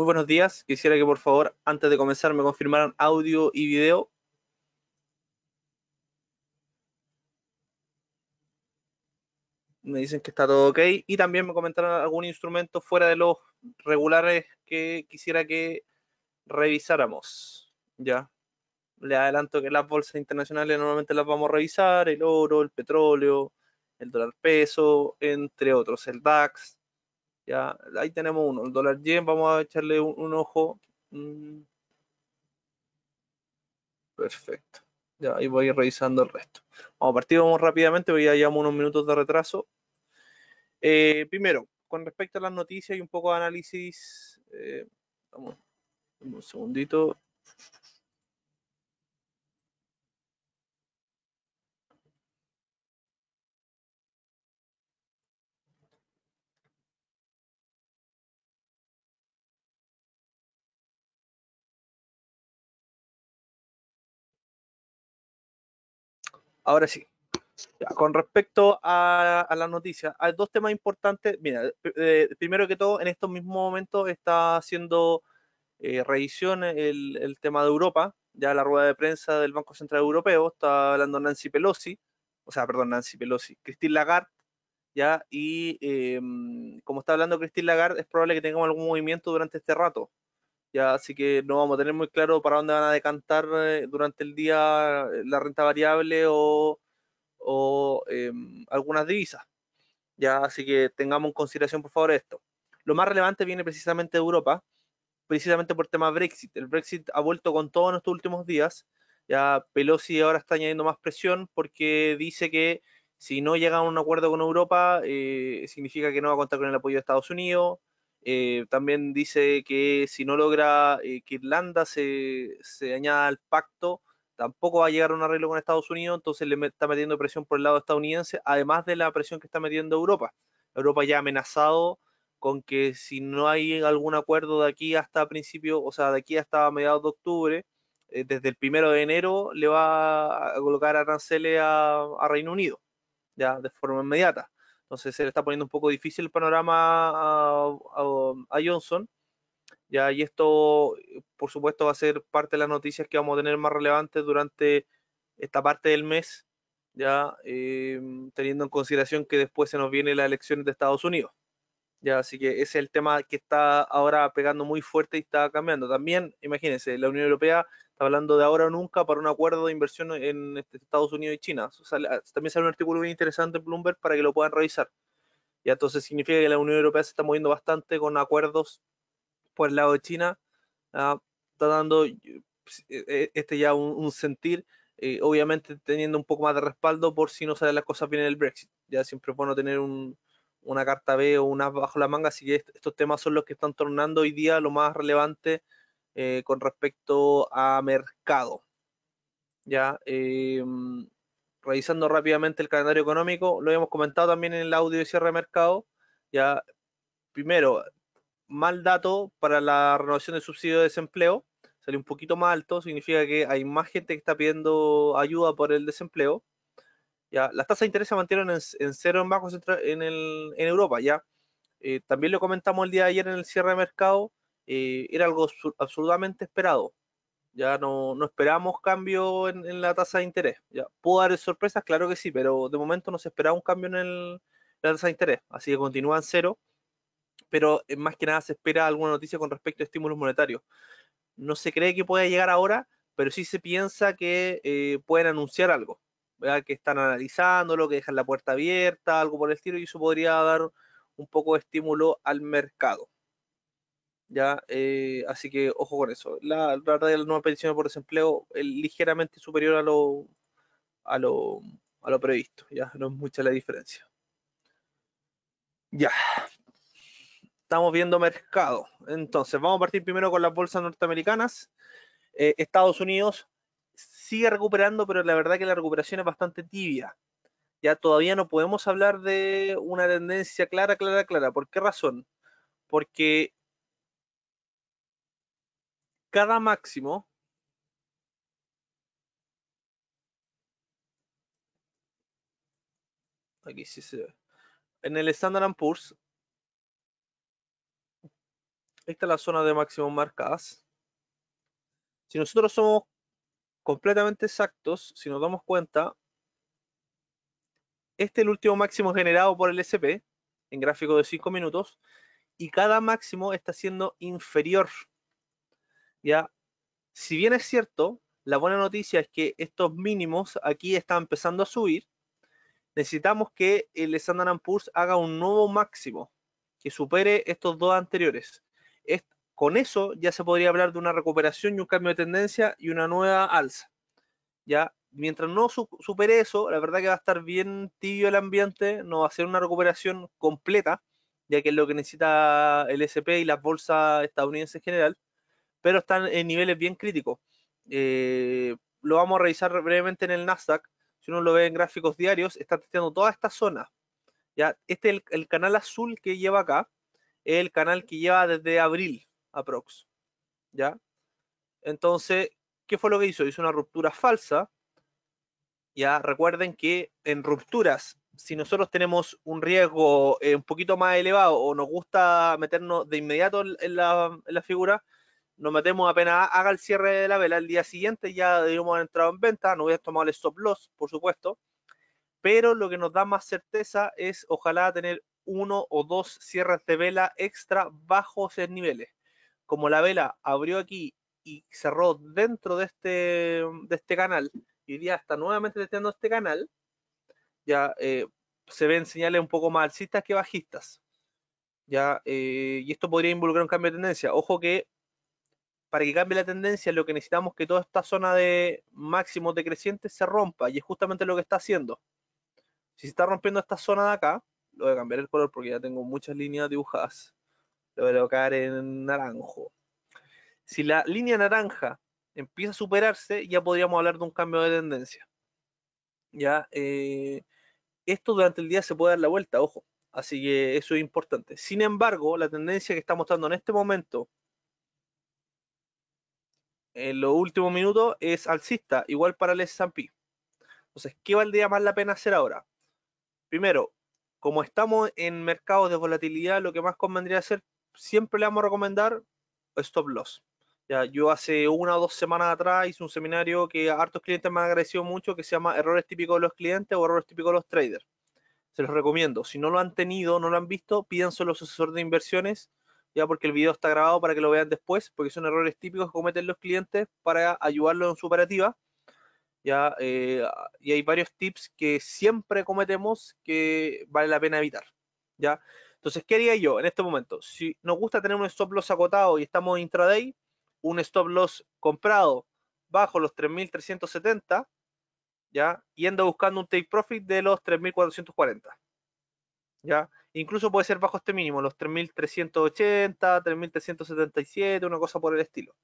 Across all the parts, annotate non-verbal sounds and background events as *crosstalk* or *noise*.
Muy buenos días. Quisiera que por favor, antes de comenzar, me confirmaran audio y video. Me dicen que está todo ok. Y también me comentaron algún instrumento fuera de los regulares que quisiera que revisáramos. Ya. Le adelanto que las bolsas internacionales normalmente las vamos a revisar, el oro, el petróleo, el dólar peso, entre otros, el DAX, ahí tenemos uno. El dólar yen, vamos a echarle un, ojo. Mm. Perfecto. Ya, ahí voy revisando el resto. Vamos, a vamos rápidamente Voy a llevamos unos minutos de retraso. Eh, primero, con respecto a las noticias y un poco de análisis. Eh, vamos, un segundito. Ahora sí, con respecto a, las la noticia, hay dos temas importantes. Mira, eh, primero que todo, en estos mismos momentos está haciendo eh, revisión el, tema de Europa, ya la rueda de prensa del Banco Central Europeo, está hablando Nancy Pelosi, o sea, perdón, Nancy Pelosi, Christine Lagarde, ya, y em, como está hablando Christine Lagarde, es probable que tengamos algún movimiento durante este rato, ya, así que no vamos a tener muy claro para dónde van a decantar eh, durante el día eh, la renta variable o, o em, algunas divisas. Ya, así que tengamos en consideración, por favor, esto. Lo más relevante viene precisamente de Europa, precisamente por tema Brexit. El Brexit ha vuelto con todo en estos últimos días. Ya Pelosi ahora está añadiendo más presión porque dice que si no llega a un acuerdo con Europa, eh, significa que no va a contar con el apoyo de Estados Unidos, eh, también dice que si no logra eh, que Irlanda se, añada al pacto, tampoco va a llegar a un arreglo con Estados Unidos, entonces le está metiendo presión por el lado estadounidense, además de la presión que está metiendo Europa. Europa ya ha amenazado con que si no hay algún acuerdo de aquí hasta principio, o sea, de aquí hasta mediados de octubre, eh, desde el primero de enero le va a colocar aranceles a Reino Unido, ya de forma inmediata. Entonces se le está poniendo un poco difícil el panorama a, Johnson. Ya, y esto, por supuesto, va a ser parte de las noticias que vamos a tener más relevantes durante esta parte del mes, ya em, teniendo en consideración que después se nos vienen las elecciones de Estados Unidos. Ya, así que ese es el tema que está ahora pegando muy fuerte y está cambiando. También, imagínense, la Unión Europea hablando de ahora o nunca para un acuerdo de inversión en este, Estados Unidos y China. Ah, también sale un artículo bien interesante en Bloomberg para que lo puedan revisar. Y entonces significa que la Unión Europea se está moviendo bastante con acuerdos por el lado de China. Ah, está dando eh, eh, este ya un, sentir, eh, obviamente teniendo un poco más de respaldo por si no salen las cosas bien en el Brexit. Ya siempre es bueno tener una carta B o una bajo la manga, así que estos temas son los que están tornando hoy día lo más relevante eh, con respecto a mercado. Ya, eh, revisando rápidamente el calendario económico, lo habíamos comentado también en el audio de cierre de mercado. Ya, primero, mal dato para la renovación del subsidio de desempleo, salió un poquito más alto, significa que hay más gente que está pidiendo ayuda por el desempleo. Ya, las tasas de interés se mantienen en, cero en bajo en, Europa, ya. Eh, también lo comentamos el día de ayer en el cierre de mercado, era algo absolutamente esperado. Ya no, no esperamos cambio en, la tasa de interés. ¿ya? ¿Puedo dar sorpresas? Claro que sí, pero de momento no se esperaba un cambio en, el, la tasa de interés. Así que continúa en cero, pero eh, más que nada se espera alguna noticia con respecto a estímulos monetarios. No se cree que pueda llegar ahora, pero sí se piensa que eh, pueden anunciar algo, que están lo que dejan la puerta abierta, algo por el estilo, y eso podría dar un poco de estímulo al mercado. ¿ya? Eh, así que ojo con eso. La rata de la nueva petición por desempleo es ligeramente superior a lo, a lo, previsto, ¿ya? No es mucha la diferencia. Ya. Estamos viendo mercado. Entonces, vamos a partir primero con las bolsas norteamericanas. Eh, Estados Unidos sigue recuperando, pero la verdad que la recuperación es bastante tibia. Ya todavía no podemos hablar de una tendencia clara, clara, clara. ¿Por qué razón? Porque cada máximo aquí sí se ve en el Standard Poor's esta es la zona de máximo marcadas si nosotros somos completamente exactos, si nos damos cuenta, este es el último máximo generado por el SP en gráfico de 5 minutos y cada máximo está siendo inferior ¿ya? Si bien es cierto, la buena noticia es que estos mínimos aquí están empezando a subir, necesitamos que el Standard Poor's haga un nuevo máximo que supere estos dos anteriores. con eso ya se podría hablar de una recuperación y un cambio de tendencia y una nueva alza. Ya, mientras no supere eso, la verdad que va a estar bien tibio el ambiente, no va a ser una recuperación completa, ya que es lo que necesita el SP y las bolsas estadounidenses en general pero están en niveles bien críticos. Eh, lo vamos a revisar brevemente en el Nasdaq. Si uno lo ve en gráficos diarios, está testeando toda esta zona. ¿ya? Este es el, canal azul que lleva acá, es el canal que lleva desde abril aprox. ¿ya? Entonces, ¿qué fue lo que hizo? Hizo una ruptura falsa. Ya recuerden que en rupturas, si nosotros tenemos un riesgo eh, un poquito más elevado o nos gusta meternos de inmediato en la figura, nos metemos apenas haga el cierre de la vela, el día siguiente ya deberíamos haber entrado en venta, no hubiera tomado el stop loss, por supuesto, pero lo que nos da más certeza es ojalá tener uno o dos cierres de vela extra bajo en niveles. Como la vela abrió aquí y cerró dentro de este, de este canal, y ya día está nuevamente testeando este canal, ya eh, se ven señales un poco más alcistas que bajistas. Ya, eh, y esto podría involucrar un cambio de tendencia. Ojo que para que cambie la tendencia, lo que necesitamos es que toda esta zona de máximo decreciente se rompa y es justamente lo que está haciendo. Si se está rompiendo esta zona de acá, lo voy a cambiar el color porque ya tengo muchas líneas dibujadas. Lo voy a colocar en naranjo. Si la línea naranja empieza a superarse, ya podríamos hablar de un cambio de tendencia. Ya, eh, esto durante el día se puede dar la vuelta, ojo. Así que eso es importante. Sin embargo, la tendencia que está mostrando en este momento en los últimos minutos es alcista, igual para el S&P. Entonces, ¿qué valdría más la pena hacer ahora? Primero, como estamos en mercados de volatilidad, lo que más convendría hacer, siempre le vamos a recomendar stop loss. Ya, yo hace una o dos semanas atrás hice un seminario que a hartos clientes me han agradecido mucho, que se llama Errores típicos de los clientes o Errores típicos de los traders. Se los recomiendo. Si no lo han tenido, no lo han visto, piden solo los asesor de inversiones ya porque el video está grabado para que lo vean después, porque son errores típicos que cometen los clientes para ayudarlos en su operativa. Ya, eh, y hay varios tips que siempre cometemos que vale la pena evitar. ¿ya? Entonces, ¿qué haría yo en este momento? Si nos gusta tener un stop loss acotado y estamos intraday, un stop loss comprado bajo los 3.370, ¿ya? Y buscando un take profit de los 3.440, ¿ya? Incluso puede ser bajo este mínimo, los 3.380, 3.377, una cosa por el estilo.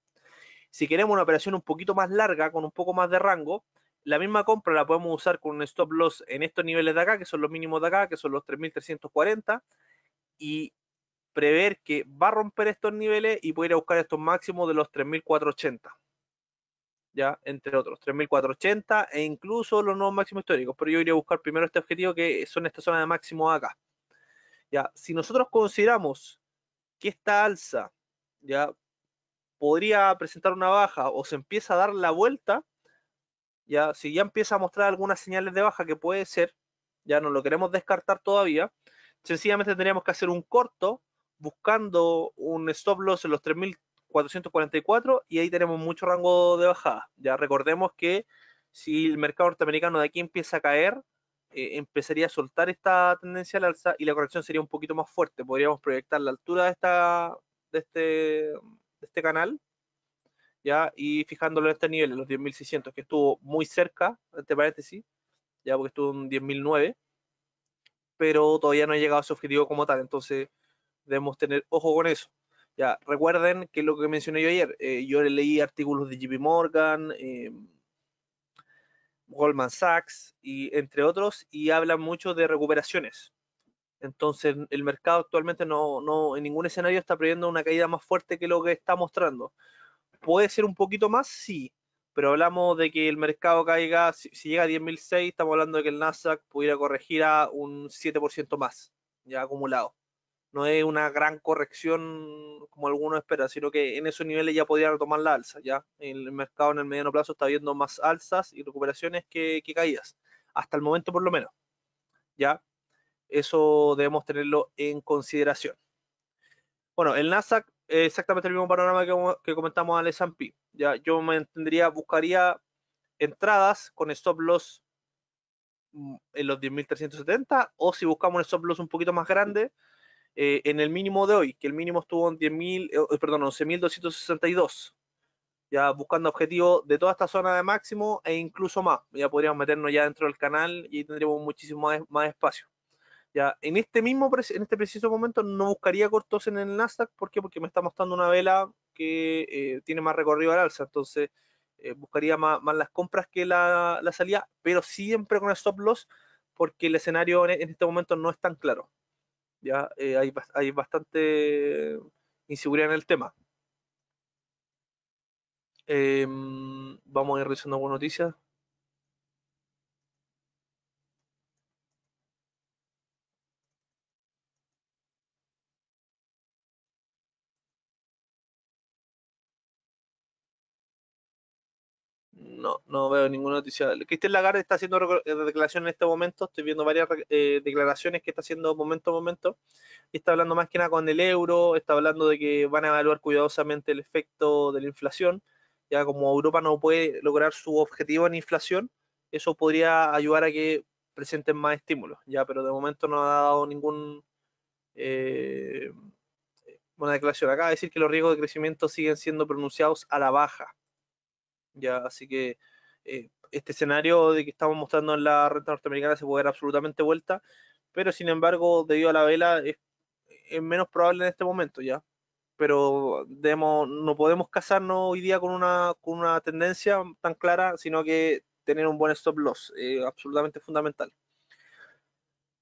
Si queremos una operación un poquito más larga, con un poco más de rango, la misma compra la podemos usar con un stop loss en estos niveles de acá, que son los mínimos de acá, que son los 3.340, y prever que va a romper estos niveles y puede ir a buscar estos máximos de los 3.480. Ya, entre otros, 3.480 e incluso los nuevos máximos históricos. Pero yo iría a buscar primero este objetivo que son esta zona de máximo acá. Si nosotros consideramos que esta alza ya podría presentar una baja o se empieza a dar la vuelta, ya si ya empieza a mostrar algunas señales de baja que puede ser, ya no lo queremos descartar todavía, sencillamente tendríamos que hacer un corto buscando un stop loss en los 3.444 y ahí tenemos mucho rango de bajada. Ya recordemos que si el mercado norteamericano de aquí empieza a caer, eh, empezaría a soltar esta tendencia al alza y la corrección sería un poquito más fuerte. Podríamos proyectar la altura de, esta, de, este, de este canal ¿ya? y fijándolo en este nivel, en los 10.600, que estuvo muy cerca, parece paréntesis, ya porque estuvo en 10.009, pero todavía no ha llegado a su objetivo como tal. Entonces debemos tener ojo con eso. Ya, recuerden que lo que mencioné yo ayer, eh, yo leí artículos de JP Morgan, eh, Goldman Sachs, y entre otros, y hablan mucho de recuperaciones. Entonces, el mercado actualmente no, no, en ningún escenario está previendo una caída más fuerte que lo que está mostrando. ¿Puede ser un poquito más? Sí, pero hablamos de que el mercado caiga, si, llega a 10.006, estamos hablando de que el Nasdaq pudiera corregir a un 7% más, ya acumulado no es una gran corrección como algunos esperan, sino que en esos niveles ya podrían retomar la alza, ya el mercado en el mediano plazo está viendo más alzas y recuperaciones que, caídas, hasta el momento por lo menos, ya eso debemos tenerlo en consideración. Bueno, el Nasdaq exactamente el mismo panorama que, comentamos al S&P, ya yo me entendería, buscaría entradas con stop loss mm, en los 10.370 o si buscamos un stop loss un poquito más grande, eh, en el mínimo de hoy, que el mínimo estuvo en 10.000, eh, eh, perdón, 11.262, ya buscando objetivos de toda esta zona de máximo e incluso más. Ya podríamos meternos ya dentro del canal y tendríamos muchísimo más, espacio. Ya, en este mismo, en este preciso momento no buscaría cortos en el Nasdaq, ¿por qué? Porque me está mostrando una vela que tiene más recorrido al alza, entonces buscaría más, las compras que la, la salida, pero siempre con el stop loss, porque el escenario en este momento no es tan claro. ¿ya? Eh, hay, bastante inseguridad en el tema. Em, vamos a ir revisando algunas noticias. no, veo ninguna noticia. Cristian Lagarde está haciendo eh, declaración en este momento, estoy viendo varias eh, declaraciones que está haciendo momento a momento. Está hablando más que nada con el euro, está hablando de que van a evaluar cuidadosamente el efecto de la inflación. Ya como Europa no puede lograr su objetivo en inflación, eso podría ayudar a que presenten más estímulos, ya, pero de momento no ha dado ningún eh, declaración acá, decir que los riesgos de crecimiento siguen siendo pronunciados a la baja. ¿ya? Así que eh, este escenario de que estamos mostrando en la renta norteamericana se puede dar absolutamente vuelta, pero sin embargo, debido a la vela, es, menos probable en este momento, ¿ya? Pero no podemos casarnos hoy día con una, con una tendencia tan clara, sino que tener un buen stop loss, eh, absolutamente fundamental.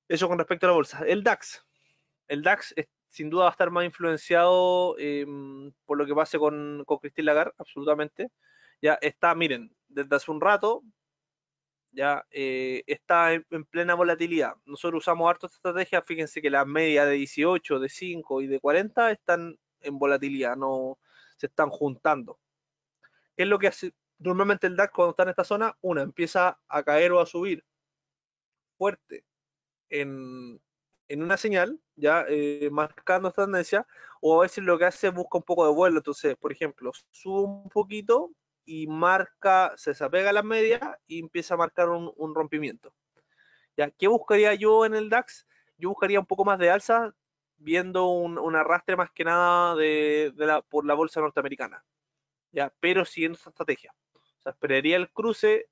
Eso con respecto a la bolsa. El DAX. El DAX sin duda va a estar más influenciado em, por lo que pase con, con Christine Lagarde, absolutamente ya está, miren, desde hace un rato, ya eh, está en, plena volatilidad. Nosotros usamos esta estrategia, fíjense que las medias de 18, de 5 y de 40 están en volatilidad, no se están juntando. ¿Qué es lo que hace normalmente el DAX cuando está en esta zona? Una, empieza a caer o a subir fuerte en, una señal, ya eh, marcando esta tendencia, o a veces lo que hace es busca un poco de vuelo. Entonces, por ejemplo, sube un poquito, y marca, se desapega las medias y empieza a marcar un, rompimiento. ¿Ya? ¿Qué buscaría yo en el DAX? Yo buscaría un poco más de alza, viendo un, arrastre más que nada de, la, por la bolsa norteamericana, ¿ya? pero siguiendo esta estrategia. O sea, esperaría el cruce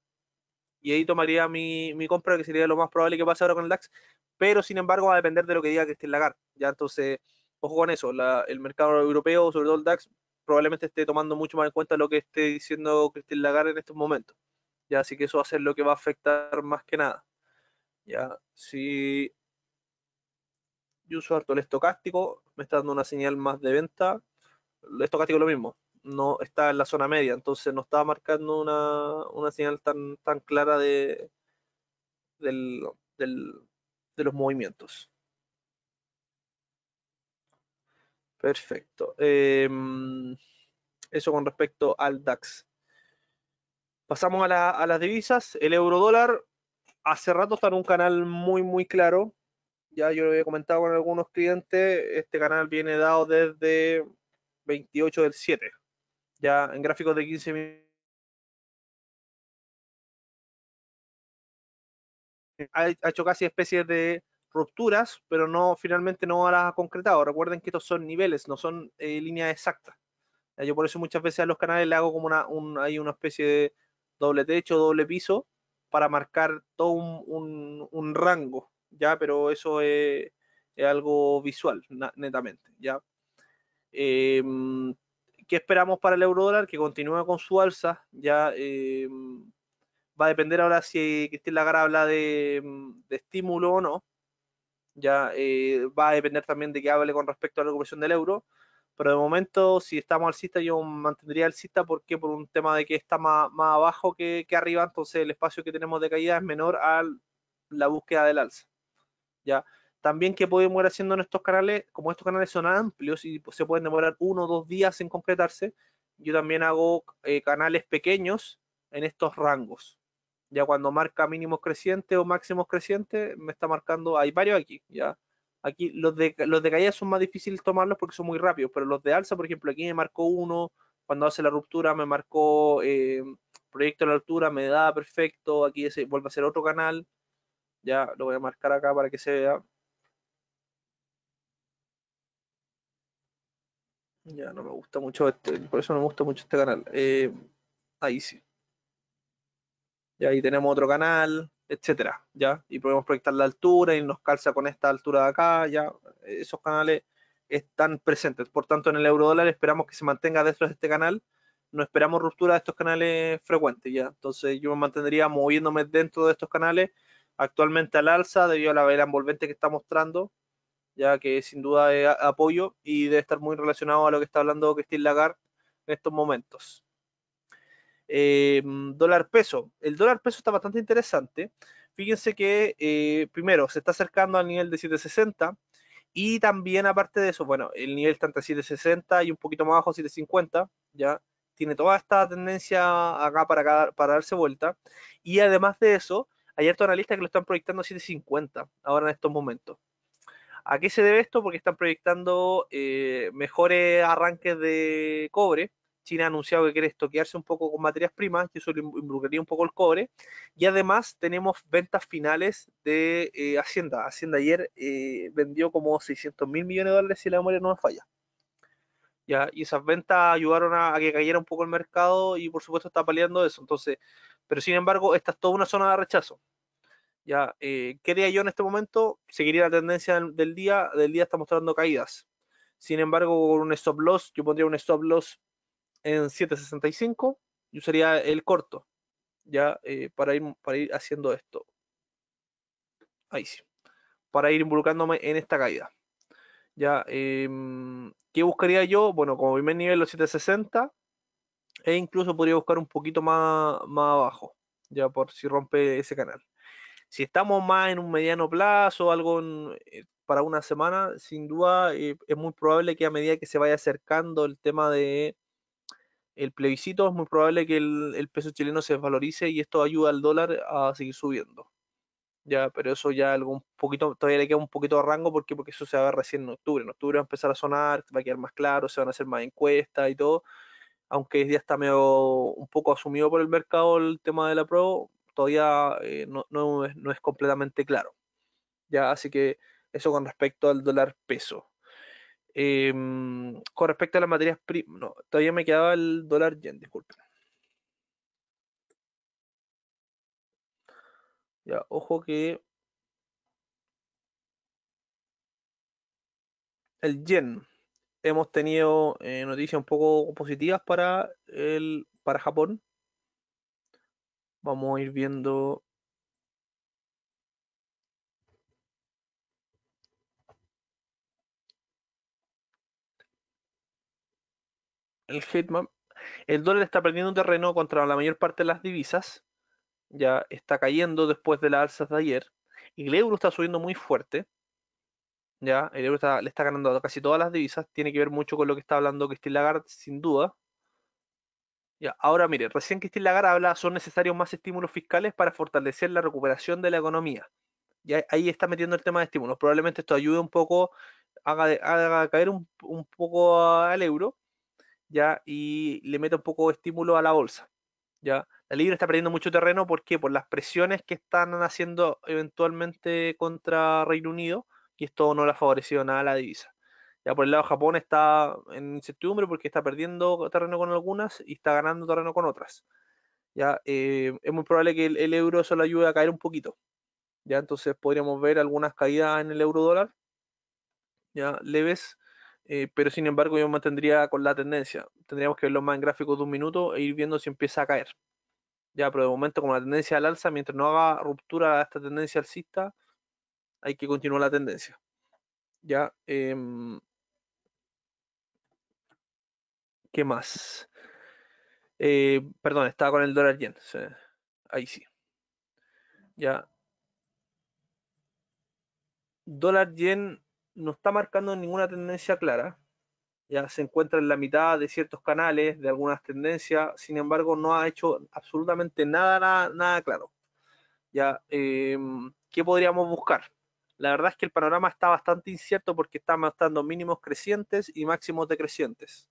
y ahí tomaría mi, compra, que sería lo más probable que pase ahora con el DAX, pero sin embargo va a depender de lo que diga en Lagarde. ¿ya? Entonces, ojo con eso, el mercado europeo, sobre todo el DAX, probablemente esté tomando mucho más en cuenta lo que esté diciendo Christine Lagarde en estos momentos. Ya, así que eso va a ser lo que va a afectar más que nada. Ya, si yo uso harto el estocástico, me está dando una señal más de venta. El estocástico es lo mismo, no está en la zona media, entonces no está marcando una, una señal tan, tan clara de, del, de los movimientos. Perfecto. Em, eso con respecto al DAX. Pasamos a, las divisas. El euro dólar hace rato está en un canal muy, muy claro. Ya yo lo había comentado con algunos clientes. Este canal viene dado desde 28 del 7. Ya en gráficos de 15 Ha hecho casi especies de rupturas, pero no finalmente no las ha concretado. Recuerden que estos son niveles, no son eh, líneas exactas. Yo por eso muchas veces a los canales le hago como una, hay una especie de doble techo, doble piso, para marcar todo un, rango, ¿ya? Pero eso es, algo visual, netamente, ¿ya? Em, ¿Qué esperamos para el eurodólar? Que continúe con su alza, ¿ya? Em, va a depender ahora si la Lagarde habla de estímulo o no, ya eh, va a depender también de que hable con respecto a la recuperación del euro, pero de momento si estamos alcista yo mantendría alcista porque por un tema de que está más, abajo que, arriba, entonces el espacio que tenemos de caída es menor a la búsqueda del alza. Ya. También que podemos ir haciendo en estos canales, como estos canales son amplios y se pueden demorar uno o dos días en concretarse, yo también hago eh, canales pequeños en estos rangos. Ya cuando marca mínimos crecientes o máximos crecientes, me está marcando, hay varios aquí, ¿ya? Aquí los de, los de caída son más difíciles tomarlos porque son muy rápidos, pero los de alza, por ejemplo, aquí me marcó uno, cuando hace la ruptura me marcó eh, proyecto en la altura, me da perfecto, aquí vuelve a ser otro canal, ya lo voy a marcar acá para que se vea. Ya no me gusta mucho este, por eso no me gusta mucho este canal. Eh, ahí sí y ahí tenemos otro canal, etcétera, ¿ya? Y podemos proyectar la altura y nos calza con esta altura de acá, ¿ya? Esos canales están presentes. Por tanto, en el euro dólar esperamos que se mantenga dentro de este canal. No esperamos ruptura de estos canales frecuentes, ¿ya? Entonces yo me mantendría moviéndome dentro de estos canales, actualmente al alza debido a la vela envolvente que está mostrando, ya que sin duda es apoyo y debe estar muy relacionado a lo que está hablando Christine Lagarde en estos momentos. Eh, mm, dólar peso. El dólar peso está bastante interesante. Fíjense que eh, primero se está acercando al nivel de 760 y también aparte de eso, bueno, el nivel está entre 760 y un poquito más abajo 750, ya tiene toda esta tendencia acá para, para darse vuelta. Y además de eso, hay otros analistas que lo están proyectando a 750 ahora en estos momentos. ¿A qué se debe esto? Porque están proyectando eh, mejores arranques de cobre China ha anunciado que quiere estoquearse un poco con materias primas, que eso involucraría un poco el cobre. Y además tenemos ventas finales de eh, Hacienda. Hacienda ayer eh, vendió como 600 mil millones de dólares, si la memoria no me falla. Ya, y esas ventas ayudaron a, que cayera un poco el mercado y por supuesto está paliando eso. Entonces, pero sin embargo, esta es toda una zona de rechazo. Ya, eh, quería yo en este momento? Seguiría la tendencia del día. Del día está mostrando caídas. Sin embargo, con un stop loss, yo pondría un stop loss en 765, yo usaría el corto, ya, eh, para, ir, para ir haciendo esto. Ahí sí. Para ir involucrándome en esta caída. Ya, em, ¿qué buscaría yo? Bueno, como primer nivel los 760, e incluso podría buscar un poquito más, más abajo, ya por si rompe ese canal. Si estamos más en un mediano plazo, algo eh, para una semana, sin duda eh, es muy probable que a medida que se vaya acercando el tema de el plebiscito, es muy probable que el, peso chileno se desvalorice y esto ayuda al dólar a seguir subiendo. Ya, pero eso ya algún poquito, todavía le queda un poquito de rango porque, porque eso se va a ver recién en octubre. En octubre va a empezar a sonar, va a quedar más claro, se van a hacer más encuestas y todo. Aunque ya está medio un poco asumido por el mercado el tema de la pro, todavía eh, no, es, no es completamente claro. Ya, así que eso con respecto al dólar peso. Em, con respecto a las materias primas, todavía me quedaba el dólar yen, disculpen. Ya, ojo que el yen. Hemos tenido eh, noticias un poco positivas para el para Japón. Vamos a ir viendo el el dólar está perdiendo un terreno contra la mayor parte de las divisas, ya está cayendo después de las alzas de ayer, y el euro está subiendo muy fuerte, ya el euro le está ganando a casi todas las divisas, tiene que ver mucho con lo que está hablando Christine Lagarde, sin duda. Ya, ahora mire, recién Christine Lagarde habla, son necesarios más estímulos fiscales para fortalecer la recuperación de la economía. Ya ahí está metiendo el tema de estímulos. Probablemente esto ayude un poco, haga, caer un poco al euro, y le mete un poco de estímulo a la bolsa, ¿ya? La libra está perdiendo mucho terreno, ¿por qué? Por las presiones que están haciendo eventualmente contra Reino Unido y esto no le ha favorecido nada a la divisa. Ya por el lado Japón está en incertidumbre porque está perdiendo terreno con algunas y está ganando terreno con otras. Ya eh, es muy probable que el, euro solo ayude a caer un poquito. Ya entonces podríamos ver algunas caídas en el euro dólar. Ya leves eh, pero sin embargo yo mantendría con la tendencia. Tendríamos que verlo más en gráficos de un minuto e ir viendo si empieza a caer. Ya, pero de momento con la tendencia al alza, mientras no haga ruptura a esta tendencia alcista, hay que continuar la tendencia. Ya, em, ¿qué más? Eh, perdón, estaba con el dólar yen. ahí sí. Ya. Dólar yen no está marcando ninguna tendencia clara. Ya se encuentra en la mitad de ciertos canales, de algunas tendencias, sin embargo, no ha hecho absolutamente nada, nada, claro. Ya, em, ¿Qué podríamos buscar? La verdad es que el panorama está bastante incierto porque está matando mínimos crecientes y máximos decrecientes.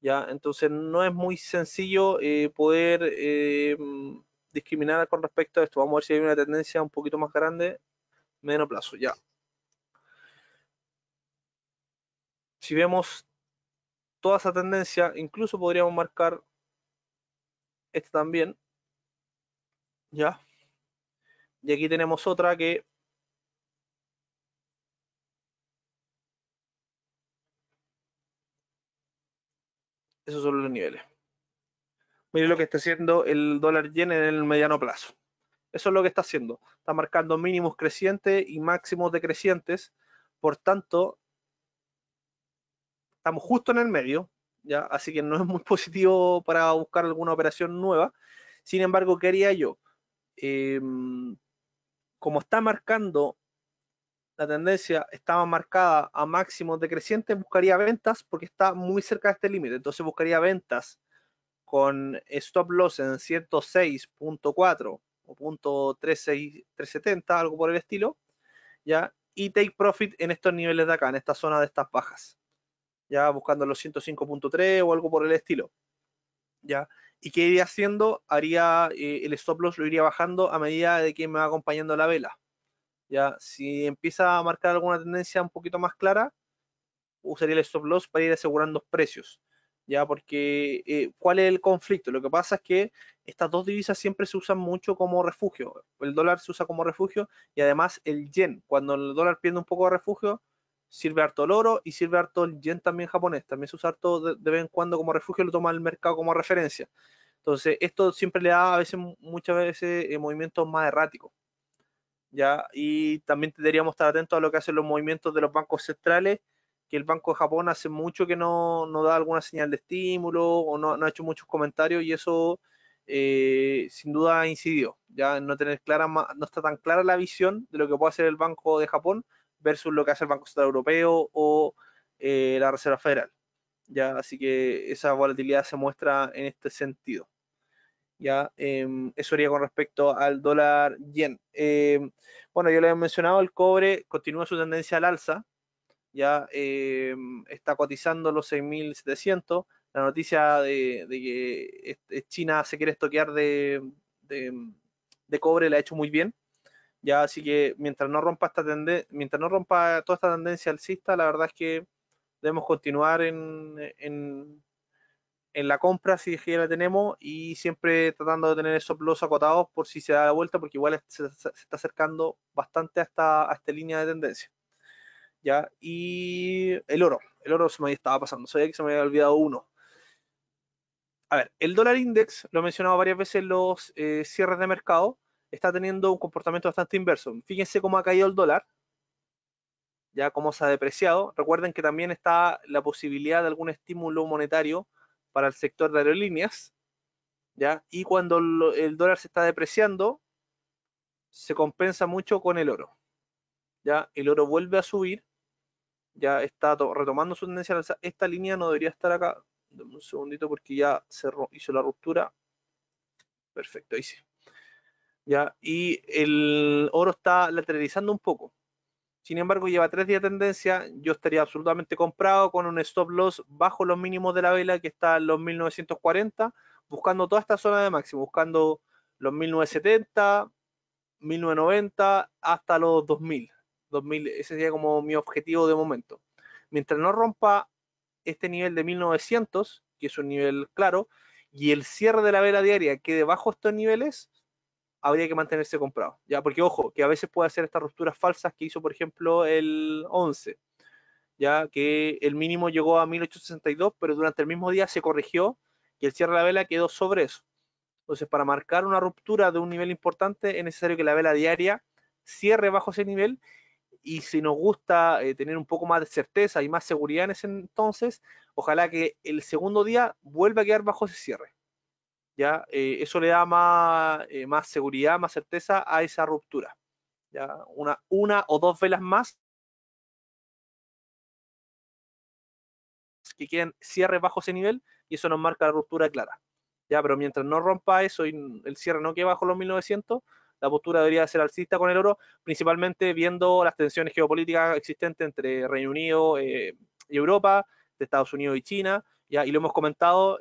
¿ya? Entonces no es muy sencillo eh, poder em, discriminar con respecto a esto. Vamos a ver si hay una tendencia un poquito más grande, menos plazo, ya. si vemos toda esa tendencia, incluso podríamos marcar esta también. ¿Ya? Y aquí tenemos otra que esos son los niveles. Miren lo que está haciendo el dólar yen en el mediano plazo. Eso es lo que está haciendo. Está marcando mínimos crecientes y máximos decrecientes. Por tanto, estamos justo en el medio, ¿ya? así que no es muy *laughs* positivo para buscar alguna operación nueva. Sin embargo, ¿qué haría yo? Em, como está marcando la tendencia, estaba marcada a máximos decrecientes, buscaría ventas porque está muy cerca de este límite. Entonces buscaría ventas con stop loss en 106.4 o 370, algo por el estilo, ¿ya? Y take profit en estos niveles de acá, en esta zona de estas bajas ya buscando los 105.3 o algo por el estilo. ¿Ya? ¿Y qué iría haciendo? Haría eh, el stop loss, lo iría bajando a medida de que me va acompañando la vela. ¿Ya? Si empieza a marcar alguna tendencia un poquito más clara, usaría el stop loss para ir asegurando precios. ¿Ya? Porque, eh, ¿cuál es el conflicto? Lo que pasa es que estas dos divisas siempre se usan mucho como refugio. El dólar se usa como refugio y además el yen. Cuando el dólar pierde un poco de refugio, sirve harto el oro y sirve harto el yen también japonés. También se usa de, vez en cuando como refugio, lo toma el mercado como referencia. Entonces, esto siempre le da a veces, muchas veces, eh, movimientos más erráticos. ¿ya? Y también deberíamos estar atentos a lo que hacen los movimientos de los bancos centrales, que el Banco de Japón hace mucho que no, da alguna señal de estímulo o no, ha hecho muchos comentarios y eso eh, sin duda incidió, ya no tener clara, no está tan clara la visión de lo que puede hacer el Banco de Japón versus lo que hace el Banco Central Europeo o eh, la Reserva Federal. ¿ya? Así que esa volatilidad se muestra en este sentido. ¿ya? Em, eso sería con respecto al dólar yen. Em, bueno, yo le he mencionado, el cobre continúa su tendencia al alza, ya em, está cotizando los 6.700. La noticia de, que este, China se quiere estoquear de, de cobre la ha hecho muy bien así que mientras no rompa esta tendencia, mientras no rompa toda esta tendencia alcista, la verdad es que debemos continuar en, la compra si ya la tenemos y siempre tratando de tener esos los acotados por si se da la vuelta, porque igual se, está acercando bastante a esta línea de tendencia. ¿Ya? Y el oro, el oro se me estaba pasando, sabía que se me había olvidado uno. A ver, el dólar index, lo he mencionado varias veces en los eh, cierres de mercado, está teniendo un comportamiento bastante inverso. Fíjense cómo ha caído el dólar, ya cómo se ha depreciado. Recuerden que también está la posibilidad de algún estímulo monetario para el sector de aerolíneas, ya, y cuando el dólar se está depreciando, se compensa mucho con el oro. Ya, el oro vuelve a subir, ya está retomando su tendencia Esta línea no debería estar acá. Dame un segundito porque ya cerró, hizo la ruptura. Perfecto, ahí sí. ¿ya? Y el oro está lateralizando un poco. Sin embargo, lleva tres días de tendencia. Yo estaría absolutamente comprado con un stop loss bajo los mínimos de la vela que está en los 1940, buscando toda esta zona de máximo, buscando los 1970, 1990 hasta los 2000. 2000 ese sería como mi objetivo de momento. Mientras no rompa este nivel de 1900, que es un nivel claro, y el cierre de la vela diaria quede bajo estos niveles, habría que mantenerse comprado. ¿ya? Porque ojo, que a veces puede hacer estas rupturas falsas que hizo, por ejemplo, el 11, ya que el mínimo llegó a 1862, pero durante el mismo día se corrigió y el cierre de la vela quedó sobre eso. Entonces, para marcar una ruptura de un nivel importante, es necesario que la vela diaria cierre bajo ese nivel y si nos gusta eh, tener un poco más de certeza y más seguridad en ese entonces, ojalá que el segundo día vuelva a quedar bajo ese cierre. ¿ya? Eh, eso le da más, eh, más, seguridad, más certeza a esa ruptura. ¿ya? Una, una o dos velas más que queden cierres bajo ese nivel y eso nos marca la ruptura clara. ¿ya? Pero mientras no rompa eso y el cierre no quede bajo los 1900, la postura debería ser alcista con el oro, principalmente viendo las tensiones geopolíticas existentes entre Reino Unido eh, y Europa, de Estados Unidos y China, y lo hemos comentado,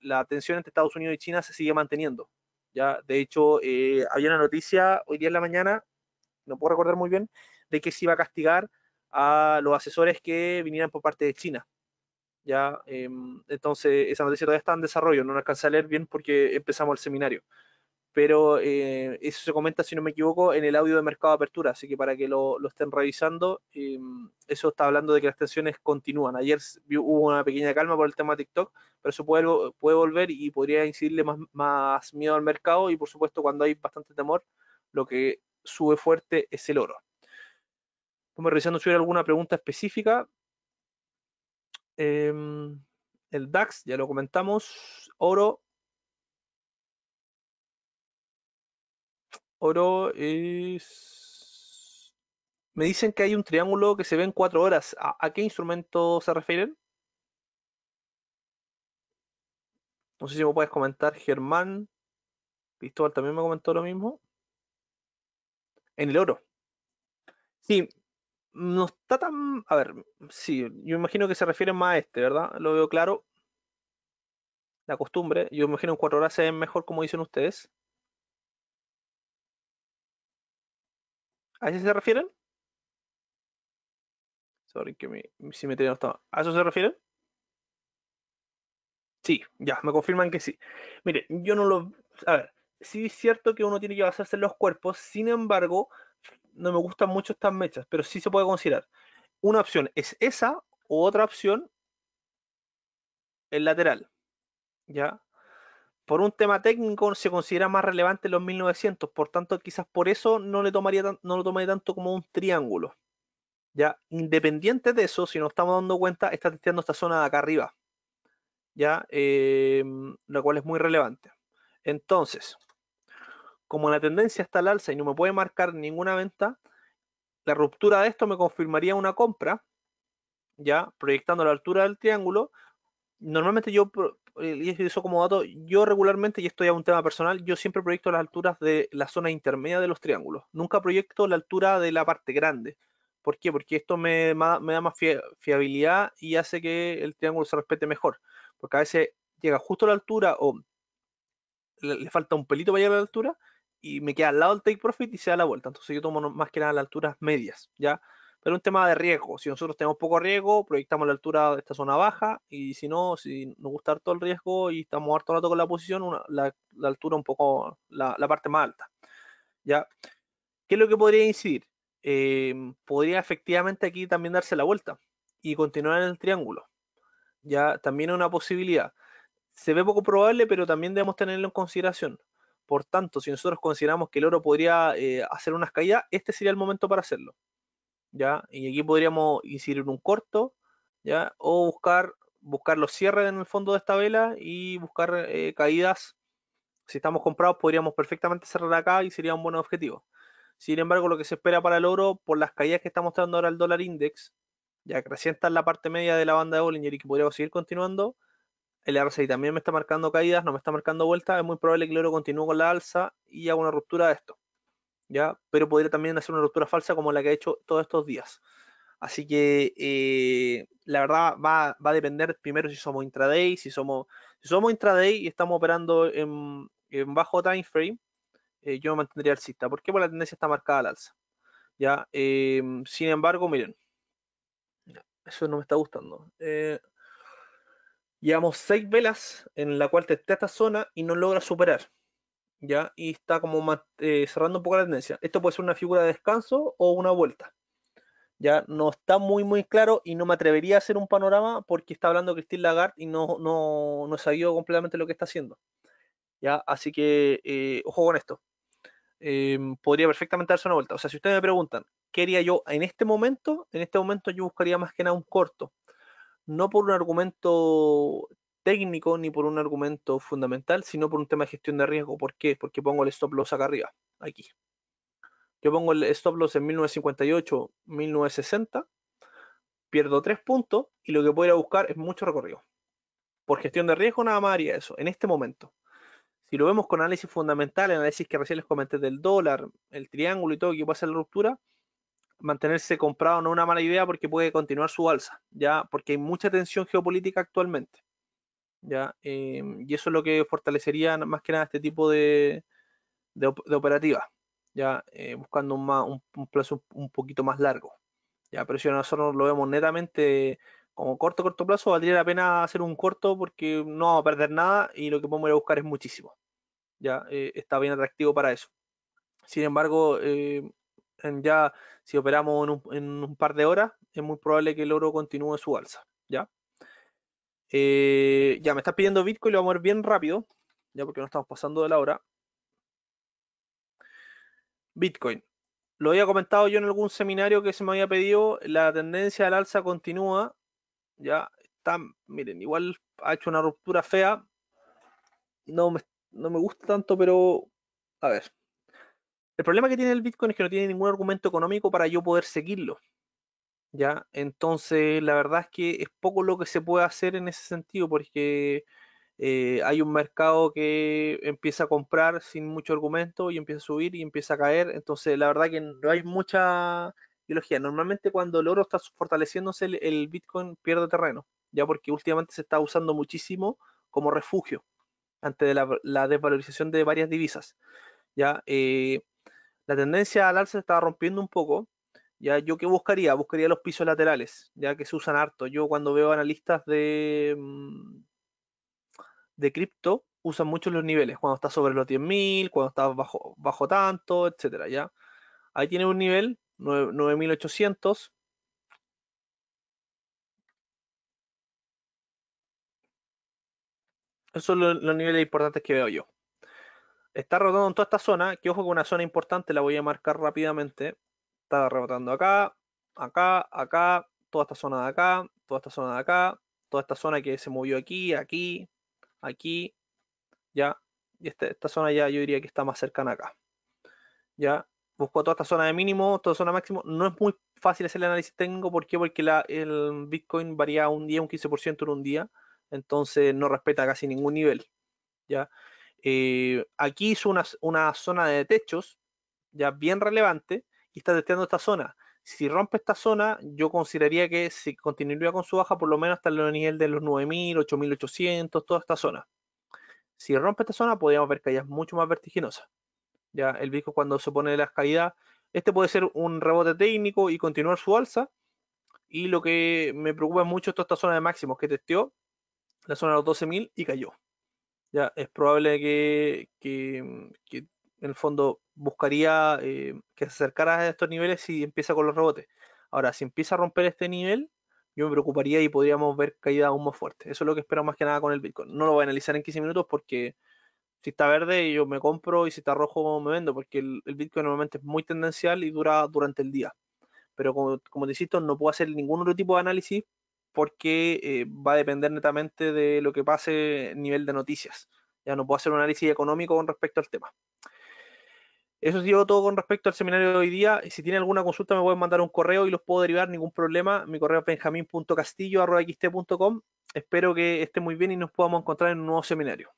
la tensión entre Estados Unidos y China se sigue manteniendo. ¿ya? De hecho, eh, había una noticia hoy día en la mañana, no puedo recordar muy bien, de que se iba a castigar a los asesores que vinieran por parte de China. ¿ya? Em, entonces, esa noticia todavía está en desarrollo, no la alcancé a leer bien porque empezamos el seminario pero eh, eso se comenta, si no me equivoco, en el audio de mercado apertura, así que para que lo, estén revisando, eh, eso está hablando de que las tensiones continúan. Ayer hubo una pequeña calma por el tema TikTok, pero eso puede, volver y podría incidirle más, miedo al mercado y por supuesto cuando hay bastante temor, lo que sube fuerte es el oro. Vamos revisando si hubiera alguna pregunta específica. Em, el DAX, ya lo comentamos, oro, Oro es... Me dicen que hay un triángulo que se ve en cuatro horas. ¿A, qué instrumento se refieren? No sé si me puedes comentar, Germán. Cristóbal también me comentó lo mismo. En el oro. Sí, no está tan. A ver, sí, yo imagino que se refieren más a este, ¿verdad? Lo veo claro. La costumbre. Yo imagino en cuatro horas se mejor, como dicen ustedes. ¿A eso se refieren? Sorry que si me ¿A eso se refieren? Sí, ya, me confirman que sí. Mire, yo no lo. A ver, sí es cierto que uno tiene que basarse en los cuerpos, sin embargo, no me gustan mucho estas mechas, pero sí se puede considerar. Una opción es esa, o otra opción, el lateral. ¿Ya? por un tema técnico se considera más relevante los 1900, por tanto quizás por eso no, le tomaría lo tomaría tanto como un triángulo. Ya, independiente de eso, si nos estamos dando cuenta, está testeando esta zona de acá arriba, ya, em, cual es muy relevante. Entonces, como la tendencia está al alza y no me puede marcar ninguna venta, la ruptura de esto me confirmaría una compra, ya, proyectando la altura del triángulo, normalmente yo, y eso como dato, yo regularmente, y esto ya es un tema personal, yo siempre proyecto las alturas de la zona intermedia de los triángulos. Nunca proyecto la altura de la parte grande. ¿Por qué? Porque esto me, da más fiabilidad y hace que el triángulo se respete mejor. Porque a veces llega justo a la altura o le, falta un pelito para llegar a la altura y me queda al lado el take profit y se da la vuelta. Entonces yo tomo más que nada las alturas medias, ¿ya? Pero un tema de riesgo. Si nosotros tenemos poco riesgo, proyectamos la altura de esta zona baja y si no, si nos gusta harto el riesgo y estamos harto rato con la posición, la, altura un poco, la, parte más alta. ¿Ya? ¿Qué es lo que podría incidir? Eh, podría efectivamente aquí también darse la vuelta y continuar en el triángulo. Ya también es una posibilidad. Se ve poco probable, pero también debemos tenerlo en consideración. Por tanto, si nosotros consideramos que el oro podría eh, hacer unas caídas, este sería el momento para hacerlo. ¿ya? Y aquí podríamos inserir un corto, ¿ya? O buscar, buscar los cierres en el fondo de esta vela y buscar eh, caídas. Si estamos comprados, podríamos perfectamente cerrar acá y sería un buen objetivo. Sin embargo, lo que se espera para el oro, por las caídas que está mostrando ahora el dólar index, ya que recién está en la parte media de la banda de Bollinger y que podríamos seguir continuando, el RSI también me está marcando caídas, no me está marcando vueltas, es muy probable que el oro continúe con la alza y haga una ruptura de esto. Pero podría también hacer una ruptura falsa como la que ha hecho todos estos días. Así que eh, la verdad va, va, a depender primero si somos intraday, si somos, si somos intraday y estamos operando en, bajo time frame, eh, yo mantendría alcista. ¿Por qué? Porque la tendencia está marcada al alza. ¿ya? Em, sin embargo, miren, eso no me está gustando. Eh, llevamos seis velas en la cual testé esta zona y no logra superar. ¿ya? Y está como eh, cerrando un poco la tendencia. Esto puede ser una figura de descanso o una vuelta. Ya no está muy, muy claro y no me atrevería a hacer un panorama porque está hablando Christine Lagarde y no, no, no he sabido completamente lo que está haciendo. ¿Ya? Así que, eh, ojo con esto. Eh, podría perfectamente darse una vuelta. O sea, si ustedes me preguntan, ¿qué haría yo en este momento? En este momento yo buscaría más que nada un corto. No por un argumento técnico ni por un argumento fundamental, sino por un tema de gestión de riesgo. ¿Por qué? Porque pongo el stop loss acá arriba, aquí. Yo pongo el stop loss en 1958, 1960, pierdo tres puntos y lo que voy a buscar es mucho recorrido. Por gestión de riesgo nada más haría eso, en este momento. Si lo vemos con análisis fundamental, el análisis que recién les comenté del dólar, el triángulo y todo que pasa en la ruptura, mantenerse comprado no es una mala idea porque puede continuar su alza, ya porque hay mucha tensión geopolítica actualmente. ¿ya? Em, y eso es lo que fortalecería más que nada este tipo de, de, operativas, ¿ya? Eh, buscando un, plazo un, poquito más largo. ¿ya? Pero si nosotros lo vemos netamente como corto, corto plazo, valdría la pena hacer un corto porque no vamos a perder nada y lo que podemos ir a buscar es muchísimo. Ya eh, está bien atractivo para eso. Sin embargo, eh, ya si operamos en un, par de horas, es muy probable que el oro continúe su alza. ¿ya? Eh, ya, me estás pidiendo Bitcoin, lo vamos a ver bien rápido, ya porque no estamos pasando de la hora. Bitcoin. Lo había comentado yo en algún seminario que se me había pedido, la tendencia al alza continúa, ya está, miren, igual ha hecho una ruptura fea, no me, no me gusta tanto, pero a ver. El problema que tiene el Bitcoin es que no tiene ningún argumento económico para yo poder seguirlo. ¿ya? Entonces, la verdad es que es poco lo que se puede hacer en ese sentido, porque eh, hay un mercado que empieza a comprar sin mucho argumento y empieza a subir y empieza a caer. Entonces, la verdad que no hay mucha ideología. Normalmente cuando el oro está fortaleciéndose, el, Bitcoin pierde terreno, ya porque últimamente se está usando muchísimo como refugio ante la, desvalorización de varias divisas. Ya, eh, la tendencia al alza se está rompiendo un poco, ¿Ya? ¿Yo qué buscaría? Buscaría los pisos laterales, ya que se usan harto. Yo cuando veo analistas de, mm, de cripto, usan mucho los niveles, cuando está sobre los 10.000, cuando está bajo, bajo tanto, etc. ¿ya? Ahí tiene un nivel, 9.800. Esos son los, niveles importantes que veo yo. Está rotando en toda esta zona, que ojo que una zona importante, la voy a marcar rápidamente, estaba rebotando acá, acá, acá, toda esta zona de acá, toda esta zona de acá, toda esta zona que se movió aquí, aquí, aquí, ya. Y este, esta, zona ya yo diría que está más cercana acá. Ya, busco toda esta zona de mínimo, toda zona máximo. No es muy fácil hacer el análisis técnico, ¿por qué? Porque el Bitcoin varía un día, un 15% en un día, entonces no respeta casi ningún nivel, ¿ya? Eh, aquí hizo una, una, zona de techos, ya bien relevante, y está testeando esta zona. Si rompe esta zona, yo consideraría que si continuaría con su baja, por lo menos hasta el nivel de los 9000, 8800, toda esta zona. Si rompe esta zona, podríamos ver caídas mucho más vertiginosas. Ya el Bitcoin cuando se pone las caídas. este puede ser un rebote técnico y continuar su alza. Y lo que me preocupa mucho es toda esta zona de máximos que testeó, la zona de los 12.000 y cayó. Ya es probable que en el fondo buscaría eh, que se acercara a estos niveles y empieza con los rebotes. Ahora, si empieza a romper este nivel, yo me preocuparía y podríamos ver caída aún más fuerte. Eso es lo que espero más que nada con el Bitcoin. No lo voy a analizar en 15 minutos porque si está verde yo me compro y si está rojo me vendo porque el, Bitcoin normalmente es muy tendencial y dura durante el día. Pero como, te insisto, no puedo hacer ningún otro tipo de análisis porque eh, va a depender netamente de lo que pase a nivel de noticias. Ya no puedo hacer un análisis económico con respecto al tema. Eso ha sido todo con respecto al seminario de hoy día. Si tienen alguna consulta, me pueden mandar un correo y los puedo derivar, ningún problema. Mi correo es benjamín.castillo.com. Espero que esté muy bien y nos podamos encontrar en un nuevo seminario.